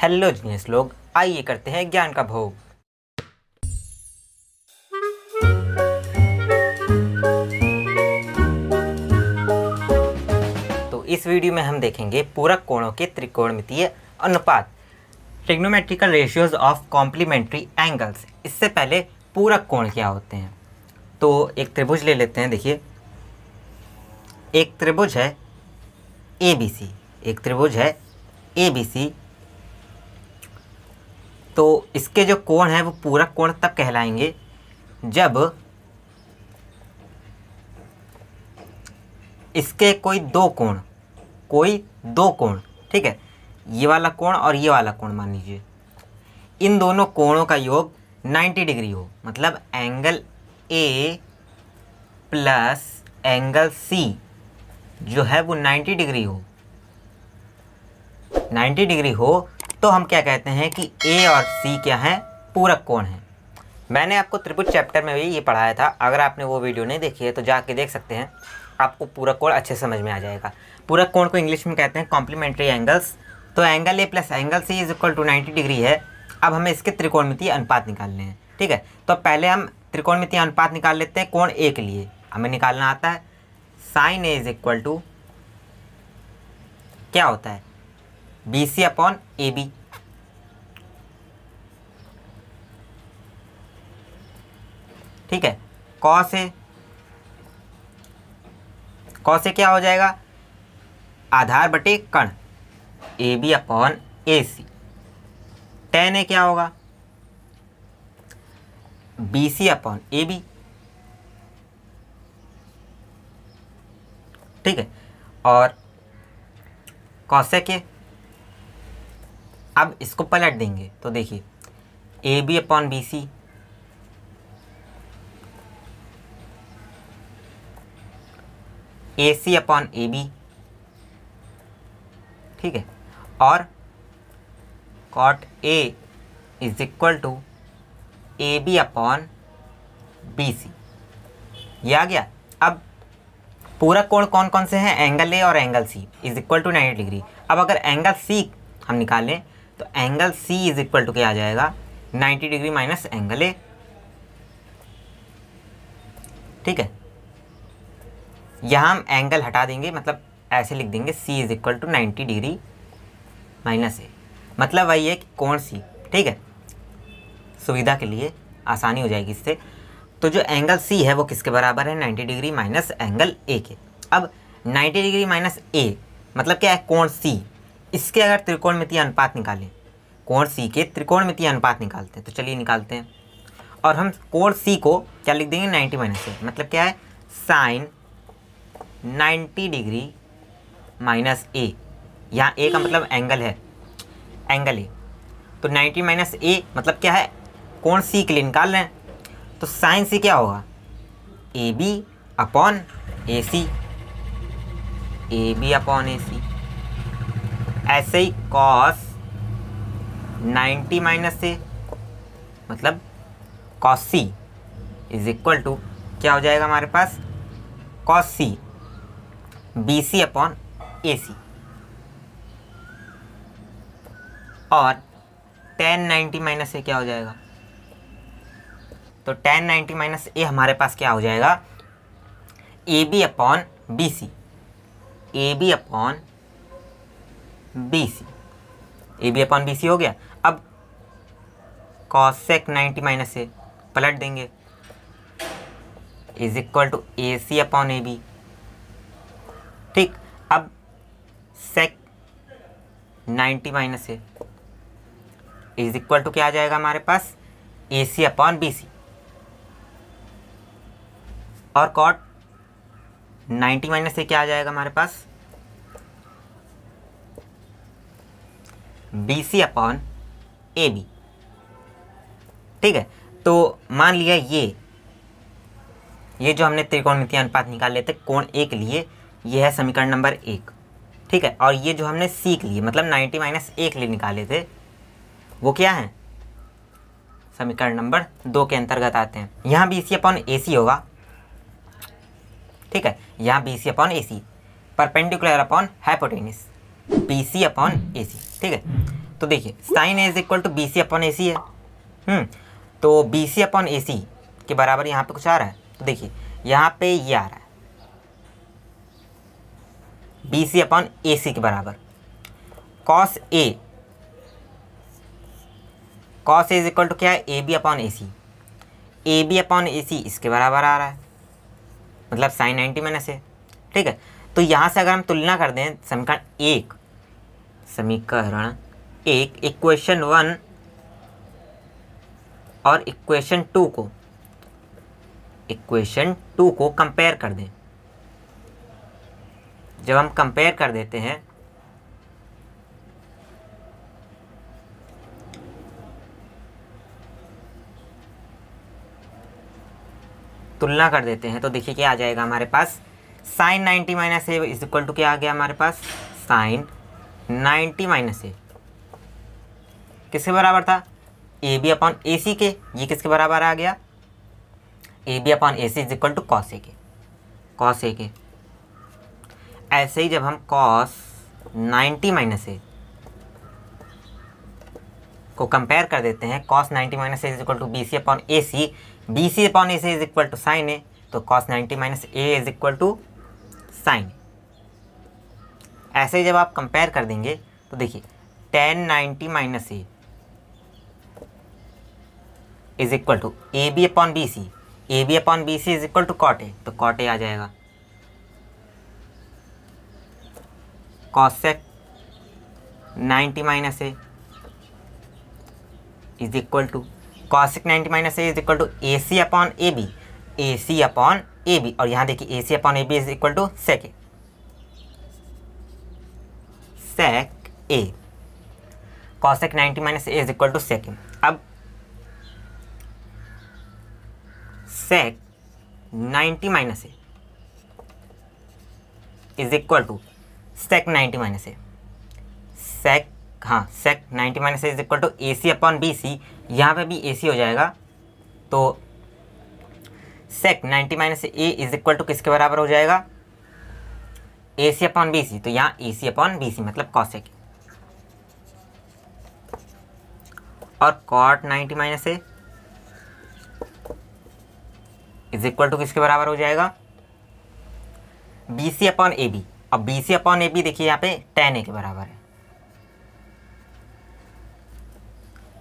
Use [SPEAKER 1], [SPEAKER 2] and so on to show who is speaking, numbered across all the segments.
[SPEAKER 1] hello genius लोग आइए करते हैं ज्ञान का भोग तो इस वीडियो में हम देखेंगे पूरक कोणों के त्रिकोणमितीय अनुपात trigonometrical ratios of complementary angles इससे पहले पूरक कोण क्या होते हैं तो एक त्रिभुज ले लेते हैं देखिए एक त्रिभुज है ए बी सी एक त्रिभुज है ए बी सी तो इसके जो कोण है वो पूरक कोण तब कहलाएंगे जब इसके कोई दो कोण कोई दो कोण ठीक है ये वाला कोण और ये वाला कोण मान लीजिए इन दोनों कोणों का योग 90 डिग्री हो मतलब angle A plus angle C जो है वो 90 डिग्री हो 90 डिग्री हो तो हम क्या कहते हैं कि ए और सी क्या हैं पूरक कोण हैं मैंने आपको त्रिभुज चैप्टर में भी ये पढ़ाया था अगर आपने वो वीडियो नहीं देखी है तो जाके देख सकते हैं आपको पूरक कोण अच्छे समझ में आ जाएगा पूरक कोण को इंग्लिश में कहते हैं कॉम्प्लीमेंट्री एंगल्स तो angle A plus angle C is equal to ninety degree है अब हमें इसके त्रिकोणमितीय अनुपात निकालने हैं ठीक है तो पहले हम त्रिकोणमितीय अनुपात निकाल लेते हैं कोण ए के लिए हमें निकालना आता है sine A is equal to क्या होता है B C upon A B ठीक है कॉस ए कॉस ए क्या हो जाएगा आधार बटे कण A B upon A C tan A क्या होगा B C upon A B ठीक है और कौशे के अब इसको पलट देंगे तो देखिए A B upon B C A C upon A B ठीक है और cot A is equal to A B upon B C ये आ गया अब पूरा कोण कौन कौन से हैं एंगल ए और angle C is equal to ninety degree अब अगर एंगल सी हम निकालें तो angle C is equal to क्या आ जाएगा 90 डिग्री माइनस एंगल ए ठीक है यहाँ हम एंगल हटा देंगे मतलब ऐसे लिख देंगे C is equal to ninety degree minus A मतलब वही है कि कौन सी ठीक है सुविधा के लिए आसानी हो जाएगी इससे तो जो एंगल सी है वो किसके बराबर है 90 डिग्री माइनस एंगल ए के अब 90 डिग्री माइनस ए मतलब क्या है कोण सी इसके अगर त्रिकोणमितीय अनुपात निकालें कोण सी के त्रिकोणमितीय अनुपात निकालते हैं तो चलिए निकालते हैं और हम कोण सी को क्या लिख देंगे नाइन्टी माइनस ए मतलब क्या है sine ninety degree minus A यहाँ ए का मतलब एंगल है एंगल ए तो नाइन्टी माइनस ए मतलब क्या है कोण सी के लिए निकाल रहे हैं तो साइन सी क्या होगा A B upon A C A B upon A C ऐसे ही कॉस 90 माइनस ए मतलब cos C is equal to क्या हो जाएगा हमारे पास cos C B C upon A C और टेन नाइन्टी माइनस ए क्या हो जाएगा तो टेन नाइन्टी माइनस ए हमारे पास क्या हो जाएगा A B upon B C A B upon B C A B upon B C हो गया अब कॉसेक नाइन्टी माइनस ए पलट देंगे is equal to A C upon A B ठीक अब sec ninety minus A is equal to क्या आ जाएगा हमारे पास ए सी अपॉन बी सी और कॉट नाइन्टी माइनस ए क्या आ जाएगा हमारे पास B C upon A B ठीक है तो मान लिया ये ये जो हमने त्रिकोण त्रिकोणमितीय अनुपात निकाले थे कोण ए के लिए ये है समीकरण नंबर एक ठीक है और ये जो हमने सी के लिए मतलब नाइन्टी माइनस ए के लिए निकाले थे वो क्या है समीकरण नंबर दो के अंतर्गत आते हैं यहाँ बी सी अपॉन ए सी होगा ठीक है यहाँ B C upon A C perpendicular upon hypotenuse B C upon A C ठीक है तो देखिए sine is equal to B C upon A C है हम्म, तो B C upon A C के बराबर यहाँ पे कुछ आ रहा है तो देखिए यहाँ पे ये आ रहा है B C upon A C के बराबर cos A cos is equal to क्या है A B upon A C A B upon A C इसके बराबर आ रहा है मतलब साइन नाइन्टी माइनस ए ठीक है तो यहाँ से अगर हम तुलना कर दें समीकरण एक समीकरण एक इक्वेशन वन और इक्वेशन टू को इक्वेशन टू को कंपेयर कर दें जब हम कंपेयर कर देते हैं तुलना कर देते हैं तो देखिए क्या आ जाएगा हमारे पास sine ninety minus A is equal to क्या आ गया हमारे पास साइन नाइन्टी माइनस ए किसके बराबर था ए बी अपॉन ए सी के ये किसके बराबर आ गया A B upon A C is equal to cos A के कॉस ए के ऐसे ही जब हम कॉस नाइन्टी माइनस ए को कंपेयर कर देते हैं cos ninety minus A is equal to B C upon A C B C upon A C is equal to sine A तो cos ninety minus A is equal to sine ऐसे ही जब आप compare कर देंगे तो देखिए tan ninety minus A is equal to A B upon B C A B upon B C is equal to cot A तो cot A आ जाएगा cosec ninety minus A is equal to cosec ninety minus A is equal to A C upon A B A C upon A B और यहाँ देखिए A C upon A B is equal to second sec A cosec ninety minus A is equal to sec अब sec ninety minus A is equal to sec ninety minus A sec हाँ sec ninety minus A is equal to A C upon B C यहाँ पर भी A C हो जाएगा तो sec ninety minus A is equal to किसके बराबर हो जाएगा ए सी अपॉन बी सी तो यहाँ ए सी अपॉन बी सी मतलब कॉसेक और cot ninety minus A is equal to किसके बराबर हो जाएगा B C upon A B अब B C upon A B देखिए यहाँ पे टेन ए के बराबर है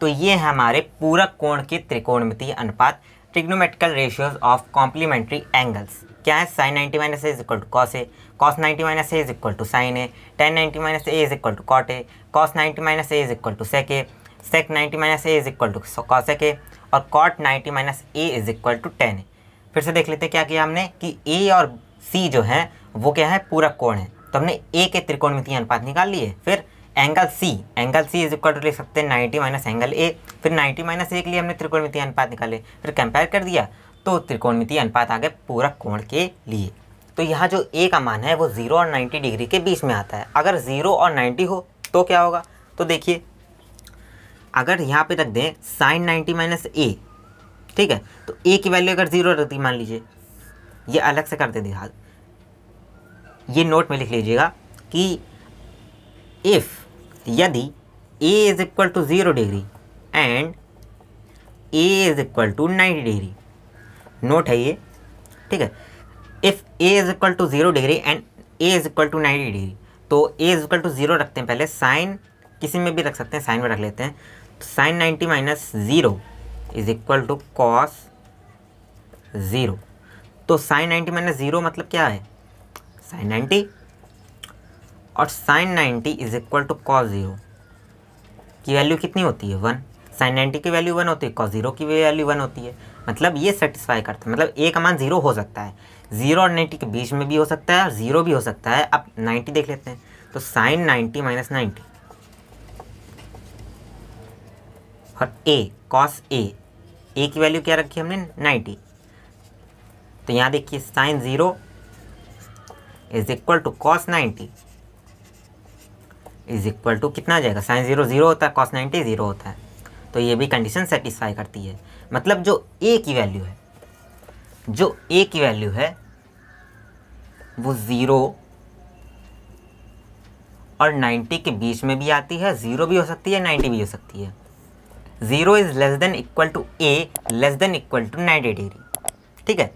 [SPEAKER 1] तो ये हमारे पूरक कोण के त्रिकोणमितीय अनुपात trigonometrical ratios of complementary angles क्या है sine 90 minus A is equal to cos A cos 90 minus A is equal to sine A tan ninety minus A is equal to cot A cos 90 minus A is equal to sec A sec 90 minus A is equal to cos A और cot 90 minus A is equal to tan A फिर से देख लेते हैं क्या किया हमने कि ए और सी जो है वो क्या है पूरा कोण है तो हमने ए के त्रिकोणमितीय अनुपात निकाल लिए फिर angle C angle C is equal to लिख सकते हैं नाइन्टी माइनस एंगल ए फिर नाइन्टी माइनस ए के लिए हमने त्रिकोणमिति अनुपात निकाले फिर कंपेयर कर दिया तो त्रिकोणमिति अनुपात आ गए पूरा कोण के लिए तो यहाँ जो ए का मान है वो ज़ीरो और नाइन्टी डिग्री के बीच में आता है अगर ज़ीरो और नाइन्टी हो तो क्या होगा तो देखिए अगर यहाँ पे रख दें साइन नाइन्टी माइनस ए ठीक है तो ए की वैल्यू अगर ज़ीरो रख दी मान लीजिए ये अलग से कर दे दिया ये नोट में लिख लीजिएगा कि इफ़ यदि A is equal to zero degree and A is equal to ninety degree note है ये ठीक है if A is equal to zero degree and A is equal to ninety degree तो A is equal to zero रखते हैं पहले sign किसी में भी रख सकते हैं साइन में रख लेते हैं तो sine ninety minus zero is equal to cos zero तो साइन नाइन्टी माइनस ज़ीरो मतलब क्या है साइन नाइन्टी और sine ninety is equal to cos zero की वैल्यू कितनी होती है वन साइन नाइन्टी की वैल्यू वन होती है कॉस ज़ीरो की वैल्यू वन होती है मतलब ये सेटिस्फाई करता है मतलब ए का मान ज़ीरो हो सकता है ज़ीरो और नाइन्टी के बीच में भी हो सकता है और ज़ीरो भी हो सकता है अब नाइन्टी देख लेते हैं तो साइन नाइन्टी माइनस नाइन्टी और ए कॉस ए ए की वैल्यू क्या रखी हमने नाइन्टी तो यहाँ देखिए sine zero is equal to cos ninety is equal to कितना आ जाएगा साइन जीरो जीरो होता है कॉस नाइन्टी जीरो होता है तो ये भी कंडीशन सेटिस्फाई करती है मतलब जो ए की वैल्यू है जो ए की वैल्यू है वो ज़ीरो और नाइन्टी के बीच में भी आती है ज़ीरो भी हो सकती है नाइन्टी भी हो सकती है zero is less than equal to A less than equal to ninety degree ठीक है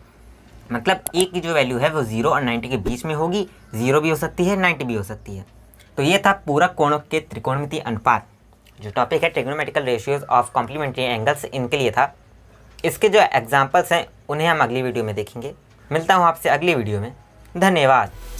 [SPEAKER 1] मतलब ए की जो वैल्यू है वो ज़ीरो और नाइन्टी के बीच में होगी ज़ीरो भी हो सकती है नाइन्टी भी हो सकती है तो ये था पूरा कोणों के त्रिकोणमिति अनुपात जो टॉपिक है trigonometrical ratios of complementary angles इनके लिए था इसके जो एग्जाम्पल्स हैं उन्हें हम अगली वीडियो में देखेंगे मिलता हूँ आपसे अगली वीडियो में धन्यवाद